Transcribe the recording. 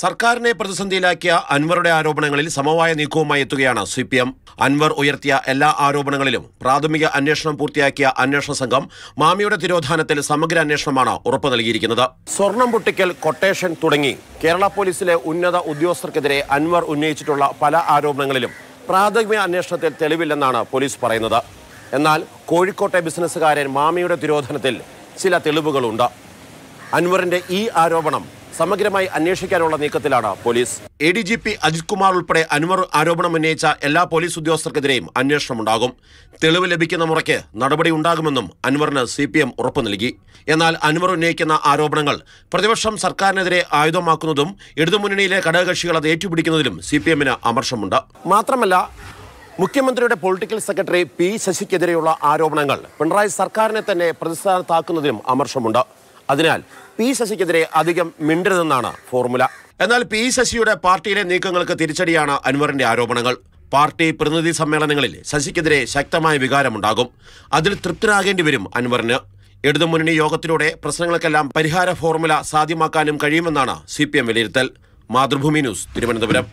സർക്കാരിനെ പ്രതിസന്ധിയിലാക്കിയ അൻവറുടെ ആരോപണങ്ങളിൽ സമവായ നീക്കവുമായി എത്തുകയാണ് സി പി എം അൻവർ ഉയർത്തിയ എല്ലാ ആരോപണങ്ങളിലും പ്രാഥമിക അന്വേഷണം പൂർത്തിയാക്കിയ അന്വേഷണ സംഘം മാമിയുടെ തിരോധാനത്തിൽ സമഗ്ര അന്വേഷണമാണ് ഉറപ്പു നൽകിയിരിക്കുന്നത് സ്വർണം പൊട്ടിക്കൽ കൊട്ടേഷൻ തുടങ്ങി കേരള പോലീസിലെ ഉന്നത ഉദ്യോഗസ്ഥർക്കെതിരെ അൻവർ ഉന്നയിച്ചിട്ടുള്ള പല ആരോപണങ്ങളിലും പ്രാഥമിക അന്വേഷണത്തിൽ തെളിവില്ലെന്നാണ് പോലീസ് പറയുന്നത് എന്നാൽ കോഴിക്കോട്ടെ ബിസിനസ്സുകാരൻ മാമിയുടെ തിരോധനത്തിൽ ചില തെളിവുകളുണ്ട് അൻവറിന്റെ ഈ ആരോപണം സമഗ്രമായി അന്വേഷിക്കാനുള്ള നീക്കത്തിലാണ് police A D G P Ajith Kumar ഉൾപ്പെടെ അനുമർ ആരോപണം ഉന്നയിച്ച എല്ലാ പോലീസ് ഉദ്യോഗസ്ഥർക്കെതിരെയും അന്വേഷണം ഉണ്ടാകും തെളിവ് ലഭിക്കുന്ന മുറയ്ക്ക് നടപടി ഉണ്ടാകുമെന്നും അനുവറിന് സി പി എം ഉറപ്പു നൽകി എന്നാൽ അനുവർ ഉന്നയിക്കുന്ന ആരോപണങ്ങൾ പ്രതിപക്ഷം സർക്കാരിനെതിരെ ആയുധമാക്കുന്നതും ഇടതുമുന്നണിയിലെ ഘടകകക്ഷികൾ അത് ഏറ്റുപിടിക്കുന്നതിലും സി പി എമ്മിന് അമർഷമുണ്ട് മാത്രമല്ല മുഖ്യമന്ത്രിയുടെ പൊളിറ്റിക്കൽ സെക്രട്ടറി പി ശശിക്കെതിരെയുള്ള ആരോപണങ്ങൾ പിണറായി സർക്കാരിനെ തന്നെ പ്രതിസ്ഥാനത്താക്കുന്നതിലും അമർഷമുണ്ട് അതിനാൽ പി ശശിക്കെതിരെ അധികം മിണ്ടരുതെന്നാണ് ഫോർമുല എന്നാൽ പി ശശിയുടെ പാർട്ടിയിലെ നീക്കങ്ങൾക്ക് തിരിച്ചടിയാണ് അൻവറിന്റെ ആരോപണങ്ങൾ പാർട്ടി പ്രതിനിധി സമ്മേളനങ്ങളിൽ ശശിക്കെതിരെ ശക്തമായ വികാരമുണ്ടാകും അതിൽ തൃപ്തരാകേണ്ടി വരും അൻവറിന് ഇടതുമുന്നണി യോഗത്തിലൂടെ പ്രശ്നങ്ങൾക്കെല്ലാം പരിഹാര ഫോർമുല സാധ്യമാക്കാനും കഴിയുമെന്നാണ് സി പി എം വിലയിരുത്തൽ മാതൃഭൂമി ന്യൂസ് തിരുവനന്തപുരം